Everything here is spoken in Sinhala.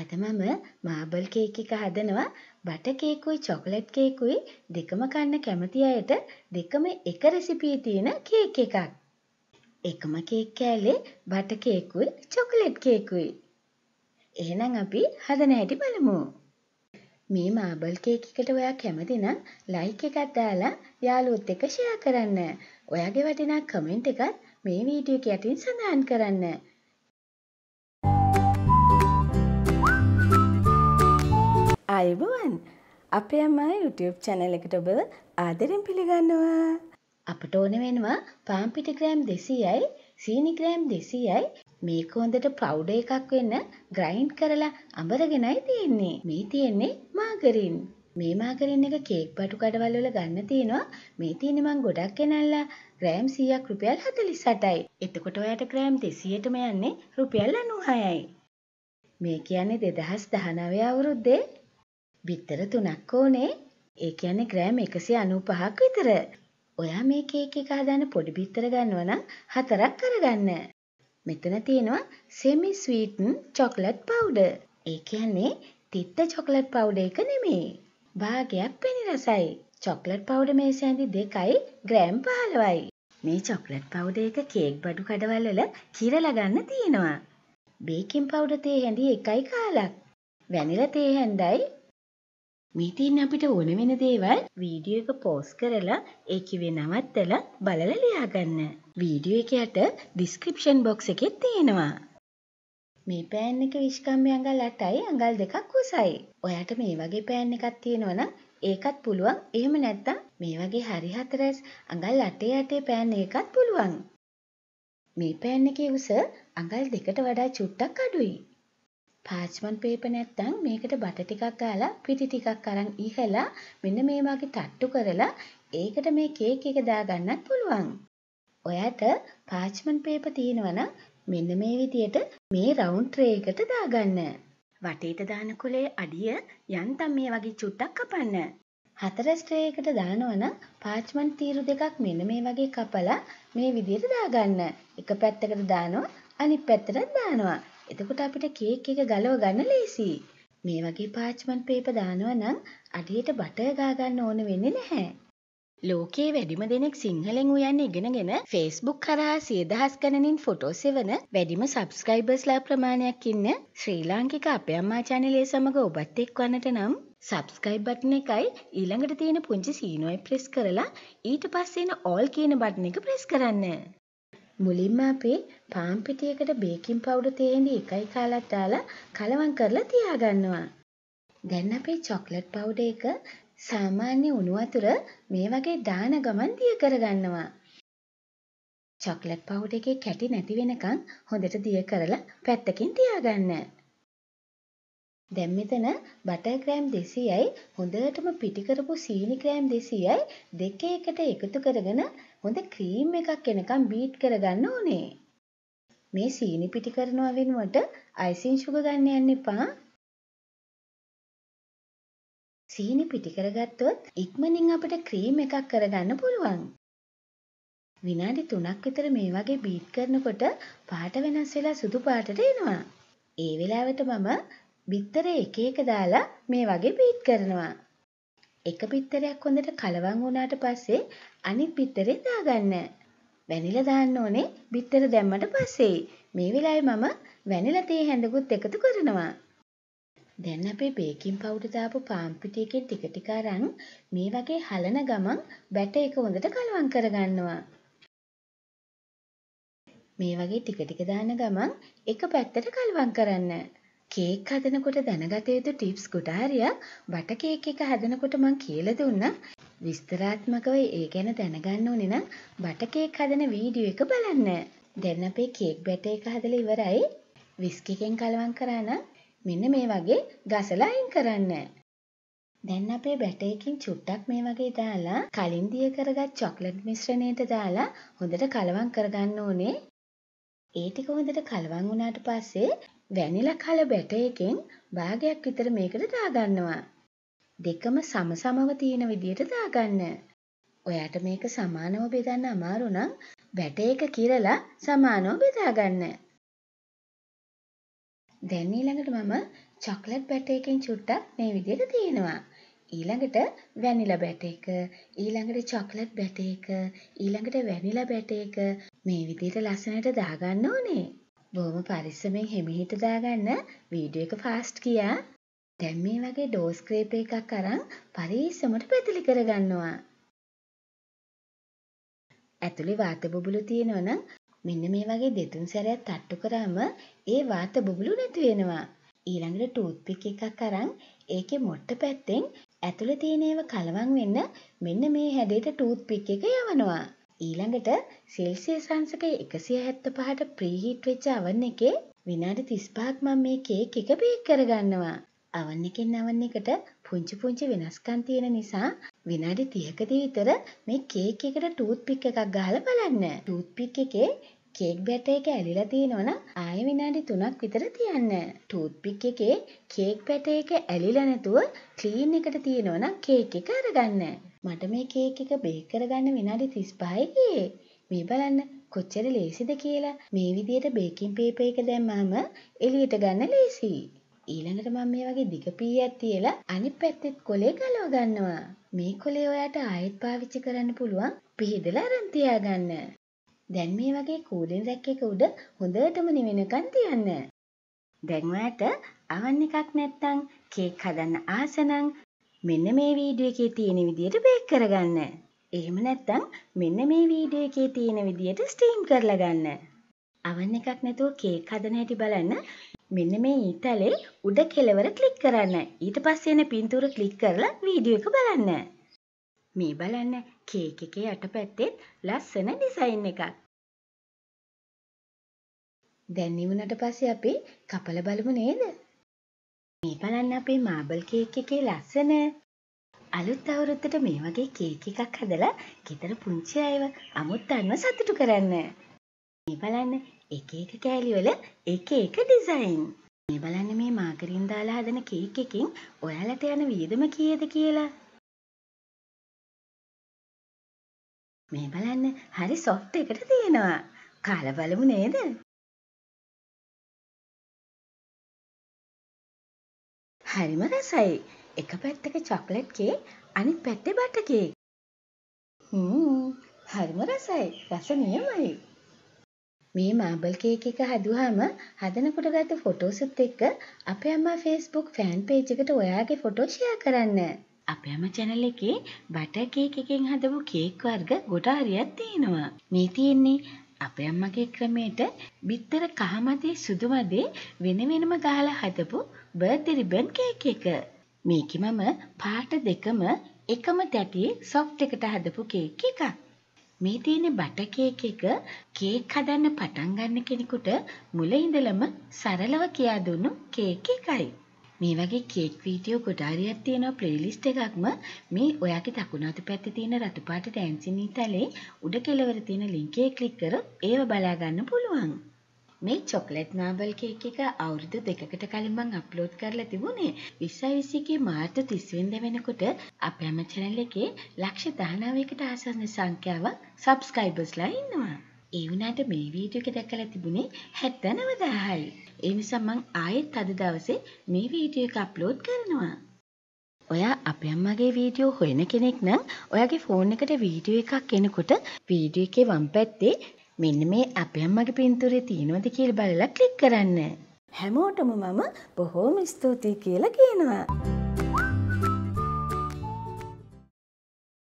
අද මම මාබල් කේක් එක හදනවා බට කේකුයි චොකලට් කේකුයි දෙකම කන්න කැමති අයට දෙකම එක රෙසිපියේ තියෙන කේක් එකක්. එකම කේක් කෑල්ලේ බට කේකුයි චොකලට් කේකුයි. එහෙනම් අපි හදන හැටි බලමු. මේ මාබල් කේක් එකට ඔයා කැමති නම් ලයික් එකක් දාලා යාළුවොත් එක්ක ෂෙයා කරන්න. ඔයාගේ වටිනා කමෙන්ට් එකත් මේ වීඩියෝ එක යටින් සඳහන් කරන්න. අයිබුවන් අපේ අම්මා YouTube චැනල් එකට ඔබව ආදරෙන් පිළිගන්නවා. අපට ඕන වෙනවා පාම්පිටි ග්‍රෑම් 200යි සීනි ග්‍රෑම් 200යි මේක හොඳට පවුඩර් එකක් වෙන්න ග්‍රයින්ඩ් කරලා අඹරගෙනයි තියෙන්නේ. මේ තියෙන්නේ මාගරින්. මේ මාගරින් එක කේක් බටු කඩවල් වල ගන්න තියෙනවා. මේ තියෙන්නේ මං ගොඩක් ගෙනල්ලා ග්‍රෑම් 100ක් රුපියල් 48යි. එතකොට ඔයාට ග්‍රෑම් 200ටම යන්නේ රුපියල් 96යි. මේ කියන්නේ 2019 අවුරුද්දේ බිත්තර තුනක් ඕනේ ඒ කියන්නේ ග්‍රෑම් 195ක් විතර. ඔයා මේ කේක් එක හදන්න පොඩි බිත්තර ගන්නවා නම් හතරක් අරගන්න. මෙතන තියෙනවා semi sweetened chocolate powder. ඒ කියන්නේ තිත්ත චොක්ලට් පවුඩර් එක නෙමෙයි. භාගයක් පෙනි රසයි. චොක්ලට් පවුඩර් මේසෑඳි දෙකයි ග්‍රෑම් 15යි. මේ චොක්ලට් පවුඩර් එක කේක් බඩු කඩවල් වල කිරලා ගන්න තියෙනවා. බේකින් පවුඩර් තේ හැඳි එකයි කාලක්. වැනිලා තේ හැඳයි මීතින් අපිට ඕන වෙන දේවල් වීඩියෝ එක පෝස් කරලා ඒකිවේ නවත්තලා බලලා ලියාගන්න. වීඩියෝ එක යට ඩිස්ක්‍රිප්ෂන් බොක්ස් එකේ තියෙනවා. මේ පෑන් එක විශ්කම්බි අඟල් 8යි අඟල් 2ක් උසයි. ඔයාට මේ වගේ පෑන් එකක් තියෙනවා නම් ඒකත් පුළුවන්. එහෙම නැත්නම් මේ වගේ හරි හතරස් අඟල් 8 8 පෑන් එකකත් පුළුවන්. මේ පෑන් එකේ උස අඟල් 2ට වඩා චුට්ටක් අඩුයි. පාච්මන් පේපර් නැත්තම් මේකට බට ටිකක් ගාලා පිටි ටිකක් අරන් ඉහලා මෙන්න මේ වගේ තට්ටු කරලා ඒකට මේ කේක් එක දාගන්නත් පුළුවන්. ඔයාට පාච්මන් පේපර් තියෙනවා නම් මෙන්න මේ විදියට මේ රවුන්ඩ් ට්‍රේ එකට දාගන්න. වටේට දාන කුලේ අඩිය යන්තම් මේ වගේ චුට්ටක් කපන්න. හතර ස්ට්‍රේ එකට දානවා නම් පාච්මන් තීරු දෙකක් මෙන්න මේ වගේ කපලා මේ විදියට දාගන්න. එක පැත්තකට දානවා අනිත් පැත්තටත් දානවා. එතකොට අපිට කේක් එක ගලව ගන්න ලේසි. මේ වගේ පාච්මන්ට් පේපර් දානවා නම් අඩියට බටර් ගා ගන්න ඕන වෙන්නේ නැහැ. ලෝකයේ වැඩිම දෙනෙක් සිංහලෙන් උයන්න ඉගෙනගෙන ෆේස්බුක් කරහා සියදහස් ගණනින් ෆොටෝස් එවන වැඩිම සබ්ස්ක්‍රයිබර්ස්ලා ප්‍රමාණයක් ඉන්න ශ්‍රී ලාංකික අපේ අම්මා චැනලේ සමග ඔබත් එක්වන්නට නම් සබස්කයිබ් බට්න එකයි ඊළඟට තියෙන පුංචි සීනුවයි ප්‍රෙස් කරලා ඊට පස්සේන ඕල් කියන බට්න එක ප්‍රෙස් කරන්න. මුලින්ම අපි පාන් පිටියකට බේකින් පවුඩර් තේඳි එකයි කාලක් දාලා කලවම් කරලා තියාගන්නවා. දැන් අපේ චොක්ලට් පවුඩර් එක සාමාන්‍ය උණු වතුර මේ වගේ දාන ගමන් දිය කරගන්නවා. චොක්ලට් පවුඩර් එකේ කැටි නැති වෙනකන් හොඳට දිය කරලා පැත්තකින් තියාගන්න. දැන් මෙතන බටර් ග්‍රෑම් 200යි හොඳටම පිටි කරපු සීනි ග්‍රෑම් 200යි දෙක එකට එකතු කරගෙන හොඳ ක්‍රීම් එකක් එනකම් බීට් කරගන්න ඕනේ. මේ සීනි පිටි කරනවා වෙනුවට අයිසින් සුග ගන්න යන්න එපා. සීනි පිටි කරගත්තොත් ඉක්මනින් අපිට ක්‍රීම් එකක් කරගන්න පුළුවන්. විනාඩි 3ක් විතර මේ වගේ බීට් කරනකොට පාට වෙනස් වෙලා සුදු පාටට එනවා. ඒ වෙලාවට මම බිත්තරේ එක එක දාලා මේ වගේ බීට් කරනවා. එක බිත්තරයක් හොඳට කලවම් වුණාට පස්සේ අනිත් බිත්තරේ දාගන්න. වැනිලා දාන්න ඕනේ බිත්තර දැම්මට පස්සේ. මේ වෙලාවේ මම වැනිලා තේ හැඳකුත් එකතු කරනවා. දැන් අපේ බේකින් පවුඩර් දාපු පාන් පිටි එකෙන් ටික ටික අරන් මේ වගේ හලන ගමන් බැට එක හොඳට කලවම් කරගන්නවා. මේ වගේ ටික ටික දාන ගමන් එක පැත්තට කලවම් කරන්න. කේක් හදනකොට දැනගත යුතු ටිප්ස් කුටාරියක් බට කේක් එක හදනකොට මං කියලා දුන්නා. විස්තරාත්මකව ඒ ගැන දැනගන්න ඕනේ නම් බට කේක් හදන වීඩියෝ එක බලන්න. දැන් අපේ කේක් බැට එක හදලා ඉවරයි. විස්කිකෙන් කලවම් කරා නම් මෙන්න මේ වගේ ගසලා අයින් කරන්න. දැන් අපේ බැට එකකින් චුට්ටක් මේ වගේ දාලා කලින් දිය කරගත් චොක්ලට් මිශ්‍රණයට දාලා හොඳට කලවම් කරගන්න ඕනේ. ඒ ටික හොඳට කලවම් වුණාට පස්සේ වැනිලා කල බැටයකින් භාගයක් විතර මේකට දාගන්නවා. දෙකම සමසමව තියෙන විදියට දාගන්න. ඔයාට මේක සමානව බෙදන්න අමාරු නම් බැට එක කිරලා සමානව බෙදාගන්න. දැන් ඊළඟට මම චොක්ලට් බැට එකෙන් චුට්ටක් මේ විදියට තියෙනවා. ඊළඟට වැනිලා බැට එක ඊළඟට චොක්ලට් බැට එක ඊළඟට වැනිලා බැට එක මේ විදිහට ලස්සනට දාගන්න ඕනේ බොහොම පරිස්සමෙන් හෙමිහිට දාගන්න වීඩියෝ එක ෆාස්ට් කියා. දැන් මේ වගේ ඩෝස් ක්‍රේප් එකක් අරන් පරිස්සමට පැතලි කරගන්නවා. ඇතුලේ වාත බුබුලු තියෙනවනම් මෙන්න මේ වගේ දෙතුන් සැරයක් තට්ටු කරාම ඒ වාත බුබුලු නැති වෙනවා. ඊළඟට ටූත් පික් එකක් අරන් ඒකේ මොට්ට පැත්තෙන් ඇතුලේ තියෙන ඒවා කලවම් වෙන්න මෙන්න මේ හැඩයට ටූත් පික් එක යවනවා. ඊළඟට සෙල්සිය සංසක එකසිය හැත්ත පහට ප්‍රීහිට් වෙච්ච අවන් එකේ විනාඩි තිස්පාක් මම මේ කේක් එක බේක් කරගන්නවා. අවන් එකෙන් අවන් එකට පුංචි පුංචි වෙනස්කම් තියෙන නිසා විනාඩි 30කදී විතර මේ කේක් එකට ටූත් පික් එකක් ගහලා බලන්න. ටූත් පික් එකේ කේක් බැට එක ඇලිලා තියෙනවනම් ආයෙ විනාඩි 3ක් විතර තියන්න. ටූත් පික් එකේ කේක් බැට එක ඇලිලා නැතුව ක්ලීන් එකට තියෙනවනම් කේක් එක අරගන්න. මට මේ කේක් එක බේක් කරගන්න විනාඩි 35යි ගියේ. මේ බලන්න කොච්චර ලේසිද කියලා. මේ විදියට බේකින් පේපර් එක දැම්මම එළියට ගන්න ලේසියි. ඊළඟට මම මේ වගේ දිග පීයක් තියලා අනිත් පැත්තෙත් කොලේ ගලව ගන්නවා. මේ කොලේ ඔයාට ආයෙත් පාවිච්චි කරන්න පුළුවන් පිහිදලා අරන් තියාගන්න. දැන් මේ වගේ කූඩෙන් රැක් එක උඩ හොඳටම නිවෙනකන් තියන්න. දැන් ඔයාට අවන් එකක් නැත්තම් කේක් හදන්න ආස නම් මෙන්න මේ වීඩියෝ එකේ තියෙන විදියට බේක් කරගන්න. එහෙම නැත්නම් මෙන්න මේ වීඩියෝ එකේ තියෙන විදියට ස්ටීම් කරලා ගන්න. අවන් එකක් නැතුව කේක් හදන හැටි බලන්න මෙන්න මේ ඊතලේ උඩ කෙළවර ක්ලික් කරන්න. ඊට පස්සේ එන පින්තූර ක්ලික් කරලා වීඩියෝ එක බලන්න. මේ බලන්න කේක් එකේ යටපැත්තේ ලස්සන ඩිසයින් එකක්. දැන් ඉවුනට පස්සේ අපි කපල බලමු නේද? මේ බලන්න අපේ මාබල් කේක් එකේ ලස්සන අලුත් අවුරුද්දට මේ වගේ කේක් එකක් හදලා ගෙදර පුංචි අයව අමුත් අන්ව සතුටු කරන්න. මේ බලන්න එක එක කෑලිවල එක එක ඩිසයින්. මේ බලන්න මේ මාගරින් දාලා හදන කේක් එකකින් ඔයාලට යන වියදම කීයද කියලා. මේ බලන්න හරි සොෆ්ට් එකට තියෙනවා. කාලා බලමු නේද? හරිම රසයි. එක පැත්තක චොක්ලට් කේක් අනිත් පැත්තේ බටර් කේක්. හ්ම් හරිම රසයි. රස නියමයි. මේ මාබල් කේක් එක හදුවාම හදනකොට ගත්ත ෆොටෝසුත් එක්ක අපේ අම්මා Facebook ෆෑන් පේජ් එකට ඔයාගේ ෆොටෝ ෂෙයා කරන්න. අපේ අම්මා channel එකේ බටර් කේක් එකෙන් හදපු කේක් වර්ග ගොඩාරියක් තියෙනවා. මේ තියෙන්නේ අපේ අම්මගේ ක්‍රමයට බිත්තර කහමදේ සුදු මදේ වෙන වෙනම ගහලා හදපු බර්ත්ඩේ රිබන් කේක් එක. මේකේ මම පාට දෙකම එකම තැටියේ සොෆ්ට් එකට හදපු කේක් එකක්. මේ තියෙන බටර් කේක් එක කේක් හදන්න පටන් ගන්න කෙනෙකුට මුල ඉඳලම සරලව කියා දුන්නු කේක් එකයි. මේ වගේ කේක් වීඩියෝ ගොඩාරියක් තියෙනවා ප්ලේලිස්ට් එකක්ම මේ ඔයාගේ දකුණු අත පැත්තේ තියෙන රතු පාට ඩෑන්සින් ඉතලේ උඩ කෙළවර තියෙන ලින්ක් එකේ ක්ලික් කර ඒව බලා ගන්න පුළුවන්. මේ චොක්ලට් මාබල් කේක් එක අවුරුදු දෙකකට කලින් මම අප්ලෝඩ් කරලා තිබුණේ 2021 මාර්තු 30 වෙනිදා වෙනකොට අපේ අම channel එකේ ලක්ෂ 19කට ආසන්න සංඛ්‍යාවක් subscribers ලා ඉන්නවා. ඒ වුණාට මේ වීඩියෝ එක දැකලා තිබුණේ 79000යි. ඒ නිසා මම ආයෙත් අද දවසේ මේ වීඩියෝ එක අප්ලෝඩ් කරනවා. ඔයා අපේ අම්මගේ වීඩියෝ හොයන කෙනෙක් නම් ඔයාගේ ෆෝන් එකට වීඩියෝ එකක් එනකොට වීඩියෝ එකේ වම් පැත්තේ මෙන්න මේ අපේ අම්මගේ පින්තූරේ තියෙනවද කියලා බලලා ක්ලික් කරන්න. හැමෝටම මම බොහෝම ස්තුතියි කියලා කියනවා.